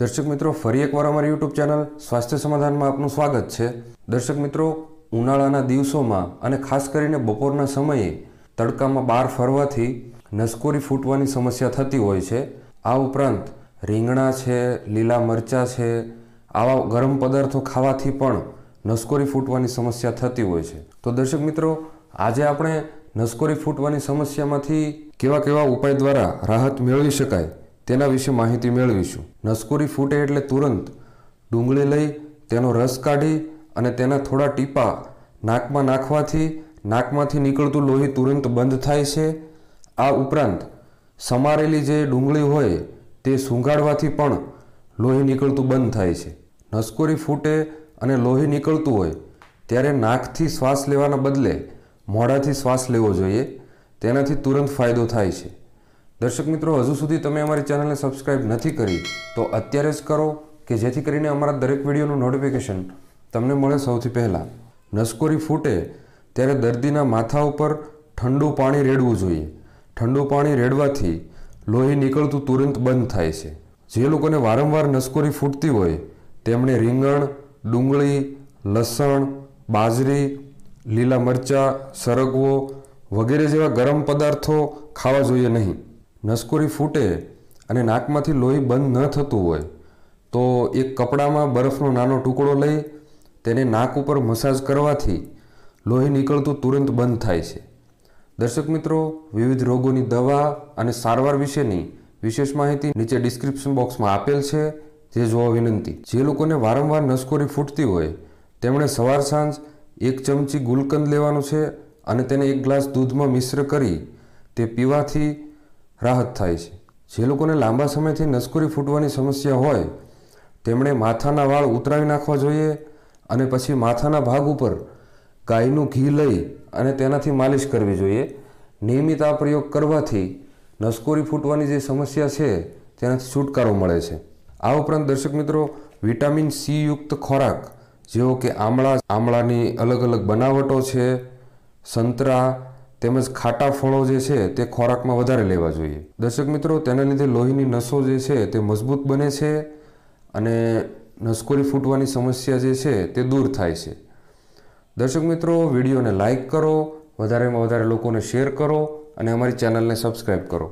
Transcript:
દર્શક મિત્રો ફરી એકવાર અમારી યુટ્યુબ ચેનલ સ્વાસ્થ્ય સમાધાનમાં આપનું સ્વાગત છે દર્શક મિત્રો ઉનાળાના દિવસોમાં અને ખાસ કરીને બપોરના સમયે તડકામાં બહાર ફરવાથી નસકોરી ફૂટવાની સમસ્યા થતી હોય છે આ ઉપરાંત રીંગણા છે લીલા મરચાં છે આવા ગરમ પદાર્થો ખાવાથી પણ નસકોરી ફૂટવાની સમસ્યા થતી હોય છે તો દર્શક મિત્રો આજે આપણે નસકોરી ફૂટવાની સમસ્યામાંથી કેવા કેવા ઉપાય દ્વારા રાહત મેળવી શકાય તેના વિશે માહિતી મેળવીશું નસકોરી ફૂટે એટલે તુરંત ડુંગળી લઈ તેનો રસ કાઢી અને તેના થોડા ટીપા નાકમાં નાખવાથી નાકમાંથી નીકળતું લોહી તુરંત બંધ થાય છે આ ઉપરાંત સમારેલી જે ડુંગળી હોય તે સૂંઘાડવાથી પણ લોહી નીકળતું બંધ થાય છે નસકોરી ફૂટે અને લોહી નીકળતું હોય ત્યારે નાકથી શ્વાસ લેવાના બદલે મોઢાથી શ્વાસ લેવો જોઈએ તેનાથી તુરંત ફાયદો થાય છે દર્શક મિત્રો હજુ સુધી તમે અમારી ચેનલને સબસ્ક્રાઈબ નથી કરી તો અત્યારે જ કરો કે જેથી કરીને અમારા દરેક વિડીયોનું નોટિફિકેશન તમને મળે સૌથી પહેલાં નસકોરી ફૂટે ત્યારે દર્દીના માથા ઉપર ઠંડુ પાણી રેડવું જોઈએ ઠંડુ પાણી રેડવાથી લોહી નીકળતું તુરંત બંધ થાય છે જે લોકોને વારંવાર નસકોરી ફૂટતી હોય તેમણે રીંગણ ડુંગળી લસણ બાજરી લીલા મરચાં સરગવો વગેરે જેવા ગરમ પદાર્થો ખાવા જોઈએ નહીં નસકોરી ફૂટે અને નાકમાંથી લોહી બંધ ન થતું હોય તો એક કપડામાં બરફનો નાનો ટુકડો લઈ તેને નાક ઉપર મસાજ કરવાથી લોહી નીકળતું તુરંત બંધ થાય છે દર્શક મિત્રો વિવિધ રોગોની દવા અને સારવાર વિશેની વિશેષ માહિતી નીચે ડિસ્ક્રિપ્શન બોક્સમાં આપેલ છે જે જોવા વિનંતી જે લોકોને વારંવાર નસકોરી ફૂટતી હોય તેમણે સવાર સાંજ એક ચમચી ગુલકંદ લેવાનું છે અને તેને એક ગ્લાસ દૂધમાં મિશ્ર કરી તે પીવાથી રાહત થાય છે જે લોકોને લાંબા સમયથી નસકોરી ફૂટવાની સમસ્યા હોય તેમણે માથાના વાળ ઉતરાવી નાખવા જોઈએ અને પછી માથાના ભાગ ઉપર ગાયનું ઘી લઈ અને તેનાથી માલિશ કરવી જોઈએ નિયમિત આ પ્રયોગ કરવાથી નસકોરી ફૂટવાની જે સમસ્યા છે તેનાથી છુટકારો મળે છે આ ઉપરાંત દર્શક મિત્રો વિટામિન સી યુક્ત ખોરાક જેવો કે આમળા આમળાની અલગ અલગ બનાવટો છે સંતરા તેમજ ખાટા ફળો જે છે તે ખોરાકમાં વધારે લેવા જોઈએ દર્શક મિત્રો તેના લીધે લોહીની નસો જે છે તે મજબૂત બને છે અને નસકોરી ફૂટવાની સમસ્યા જે છે તે દૂર થાય છે દર્શક મિત્રો વિડીયોને લાઇક કરો વધારેમાં વધારે લોકોને શેર કરો અને અમારી ચેનલને સબસ્ક્રાઈબ કરો